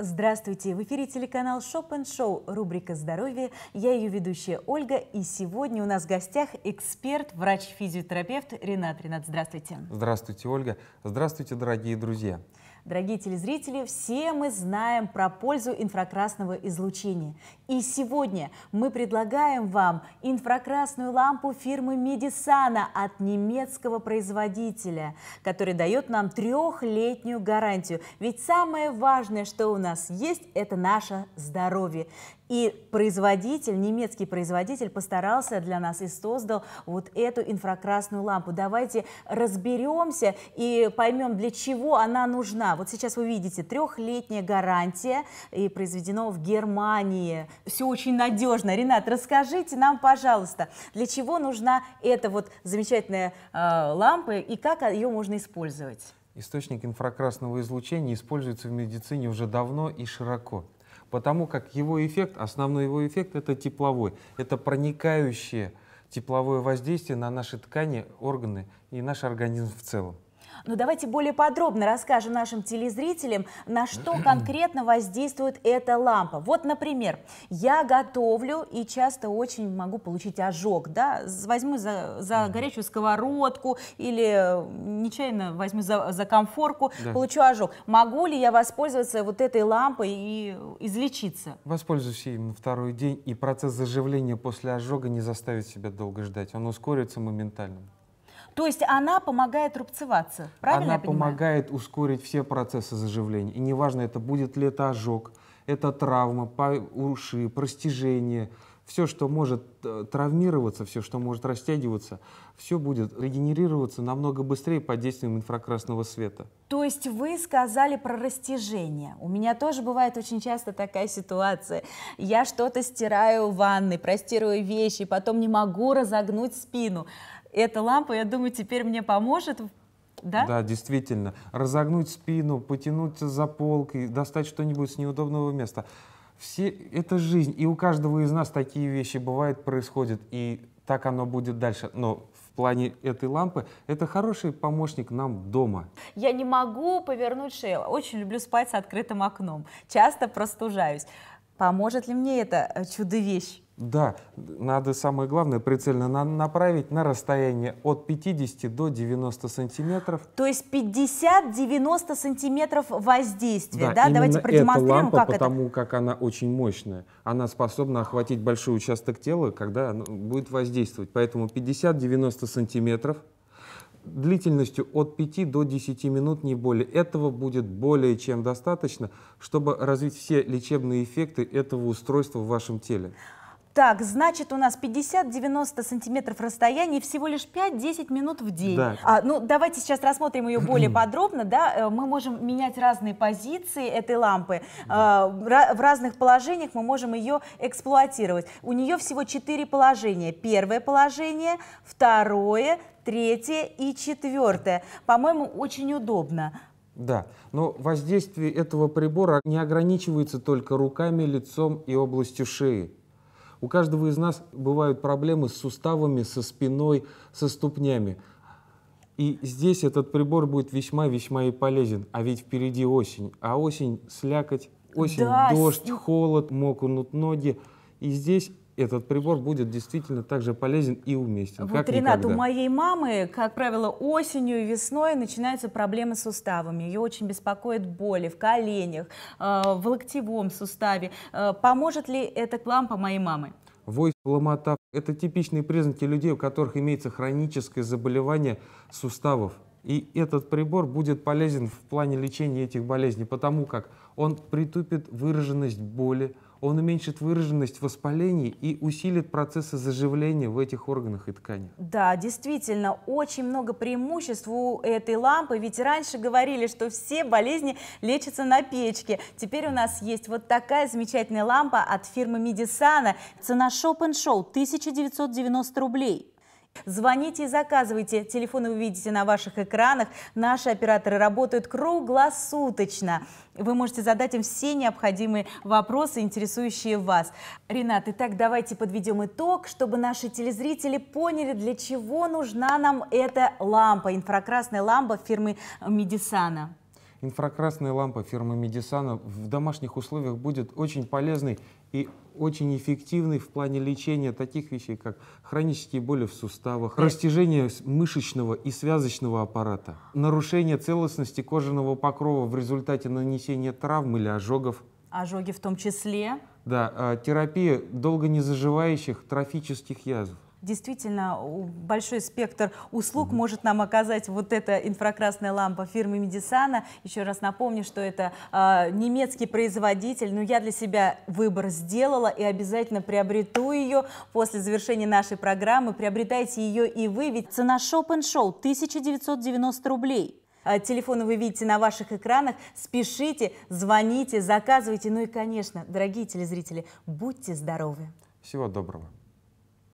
Здравствуйте! В эфире телеканал Шоп Шоу, рубрика «Здоровье». Я ее ведущая Ольга, и сегодня у нас в гостях эксперт, врач-физиотерапевт Ренат. Ренат, здравствуйте! Здравствуйте, Ольга! Здравствуйте, дорогие друзья! Дорогие телезрители, все мы знаем про пользу инфракрасного излучения. И сегодня мы предлагаем вам инфракрасную лампу фирмы Медисана от немецкого производителя, который дает нам трехлетнюю гарантию. Ведь самое важное, что у нас нас есть, это наше здоровье. И производитель, немецкий производитель постарался для нас и создал вот эту инфракрасную лампу. Давайте разберемся и поймем, для чего она нужна. Вот сейчас вы видите, трехлетняя гарантия и произведено в Германии. Все очень надежно. Ренат, расскажите нам, пожалуйста, для чего нужна эта вот замечательная э, лампа и как ее можно использовать? Источник инфракрасного излучения используется в медицине уже давно и широко, потому как его эффект, основной его эффект это тепловой, это проникающее тепловое воздействие на наши ткани, органы и наш организм в целом. Но давайте более подробно расскажем нашим телезрителям, на что конкретно воздействует эта лампа. Вот, например, я готовлю и часто очень могу получить ожог. Да? Возьму за, за горячую сковородку или нечаянно возьму за, за комфорку, да. получу ожог. Могу ли я воспользоваться вот этой лампой и излечиться? Воспользуюсь им на второй день, и процесс заживления после ожога не заставит себя долго ждать. Он ускорится моментально. То есть она помогает рубцеваться, правильно Она я помогает ускорить все процессы заживления. И неважно, это будет ли это ожог, это травма, уши, простижение, все, что может э, травмироваться, все, что может растягиваться, все будет регенерироваться намного быстрее под действием инфракрасного света. То есть вы сказали про растяжение. У меня тоже бывает очень часто такая ситуация. Я что-то стираю в ванной, простирую вещи, потом не могу разогнуть спину эта лампа, я думаю, теперь мне поможет да? Да, действительно. Разогнуть спину, потянуться за полкой, достать что-нибудь с неудобного места. Все, это жизнь, и у каждого из нас такие вещи бывают, происходят, и так оно будет дальше. Но в плане этой лампы это хороший помощник нам дома. Я не могу повернуть шею. Очень люблю спать с открытым окном. Часто простужаюсь. Поможет ли мне это э, чудо-вещь? Да, надо самое главное прицельно на направить на расстояние от 50 до 90 сантиметров. То есть 50-90 сантиметров воздействия, да? да? Давайте продемонстрируем, эта лампа, как потому это. как она очень мощная, она способна охватить большой участок тела, когда будет воздействовать. Поэтому 50-90 сантиметров длительностью от 5 до 10 минут, не более. Этого будет более чем достаточно, чтобы развить все лечебные эффекты этого устройства в вашем теле. Так, значит, у нас 50-90 сантиметров расстояние, всего лишь 5-10 минут в день. Да. А, ну, давайте сейчас рассмотрим ее более подробно. Да? Э, мы можем менять разные позиции этой лампы. Да. А, в разных положениях мы можем ее эксплуатировать. У нее всего 4 положения. Первое положение, второе, третье и четвертое. По-моему, очень удобно. Да, но воздействие этого прибора не ограничивается только руками, лицом и областью шеи. У каждого из нас бывают проблемы с суставами, со спиной, со ступнями. И здесь этот прибор будет весьма-весьма и полезен. А ведь впереди осень. А осень слякоть, осень да. дождь, холод, мокнут ноги. И здесь этот прибор будет действительно также полезен и уместен. Вот, как Ренат, никогда. у моей мамы, как правило, осенью и весной начинаются проблемы с суставами. Ее очень беспокоит боли в коленях, э, в локтевом суставе. Э, поможет ли эта лампа моей мамы? Вой, ломота – это типичные признаки людей, у которых имеется хроническое заболевание суставов. И этот прибор будет полезен в плане лечения этих болезней, потому как он притупит выраженность боли, он уменьшит выраженность воспалений и усилит процессы заживления в этих органах и тканях. Да, действительно, очень много преимуществ у этой лампы, ведь раньше говорили, что все болезни лечатся на печке. Теперь у нас есть вот такая замечательная лампа от фирмы Медисана. Цена Shop Show 1990 рублей. Звоните и заказывайте. Телефоны вы видите на ваших экранах. Наши операторы работают круглосуточно. Вы можете задать им все необходимые вопросы, интересующие вас. Ренат, итак, давайте подведем итог, чтобы наши телезрители поняли, для чего нужна нам эта лампа, инфракрасная лампа фирмы Медисана инфракрасная лампа фирмы Медисана в домашних условиях будет очень полезной и очень эффективной в плане лечения таких вещей, как хронические боли в суставах, э. растяжение мышечного и связочного аппарата, нарушение целостности кожаного покрова в результате нанесения травм или ожогов. Ожоги в том числе? Да, а, терапия долго не заживающих трофических язв. Действительно, большой спектр услуг может нам оказать вот эта инфракрасная лампа фирмы Медисана. Еще раз напомню, что это э, немецкий производитель, но я для себя выбор сделала и обязательно приобрету ее после завершения нашей программы. Приобретайте ее и вы, ведь цена Shop and Show 1990 рублей. А, телефоны вы видите на ваших экранах. Спешите, звоните, заказывайте. Ну и, конечно, дорогие телезрители, будьте здоровы. Всего доброго.